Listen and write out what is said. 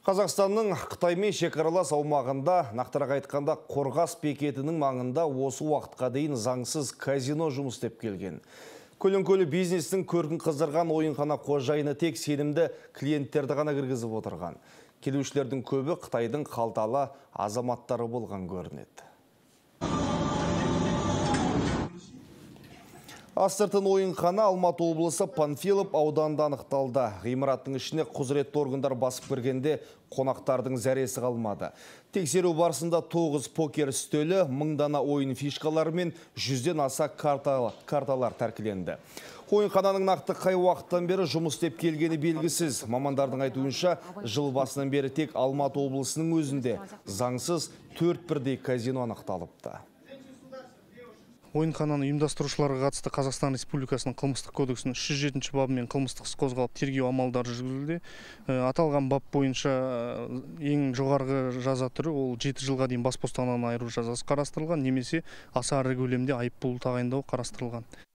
Қазақстанның Қытаймен шекаралас аумағында, нақтырақ айтқанда қорғас пекетінің маңында осы уақытқа дейін заңсыз казино жұмыс деп келген. Көлін-көлі бизнестің көркін қыздырған ойынхана қожайыны тек сенімді клиенттерді ғана кіргізіп отырған. Келушілердің көбі Қытайдың қалталы азаматтары болған көрінеді. Астыртын ойынхана Алматы облысы Панфилов ауданында анықталды. Ғимараттың ішіне құзыретті органдар басып біргенде қонақтардың зәресі қалмады. Тексеру барсында 9 покер стөлі, мыңдана ойын фишкалары мен жүзден аса карталар, тәркіленді. тәркіленді. Ойынхананың нақты қай уақыттан бері жұмыс деп келгені белгісіз. Мамандардың айтуынша жыл басынан бері тек Алматы облысының өзінде заңсыз 4 бірдей казино анықталыпты ойынхананы ұйымдастырушыларға қатысты қазақстан республикасының қылмыстық кодексінің үш жүз жетінші бабымен қылмыстық іс қозғалып тергеу амалдары жүргізілуде аталған бап бойынша ең жоғарғы жаза түрі ол жеті жылға дейін бас бостандығынан айыру жазасы қарастырылған немесе аса ірі көлемде айыппұл тағайындау қарастырылған